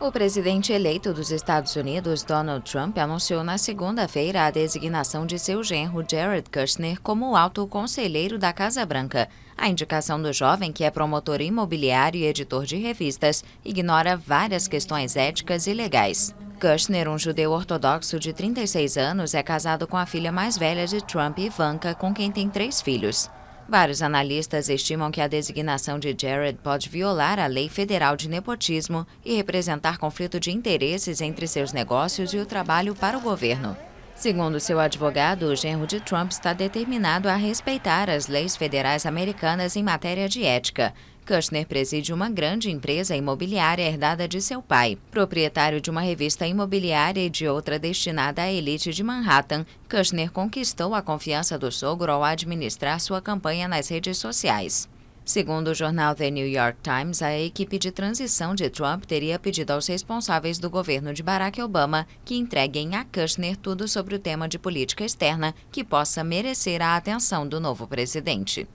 O presidente eleito dos Estados Unidos, Donald Trump, anunciou na segunda-feira a designação de seu genro Jared Kushner como alto conselheiro da Casa Branca. A indicação do jovem, que é promotor imobiliário e editor de revistas, ignora várias questões éticas e legais. Kushner, um judeu ortodoxo de 36 anos, é casado com a filha mais velha de Trump, Ivanka, com quem tem três filhos. Vários analistas estimam que a designação de Jared pode violar a lei federal de nepotismo e representar conflito de interesses entre seus negócios e o trabalho para o governo. Segundo seu advogado, o genro de Trump está determinado a respeitar as leis federais americanas em matéria de ética Kushner preside uma grande empresa imobiliária herdada de seu pai. Proprietário de uma revista imobiliária e de outra destinada à elite de Manhattan, Kushner conquistou a confiança do sogro ao administrar sua campanha nas redes sociais. Segundo o jornal The New York Times, a equipe de transição de Trump teria pedido aos responsáveis do governo de Barack Obama que entreguem a Kushner tudo sobre o tema de política externa que possa merecer a atenção do novo presidente.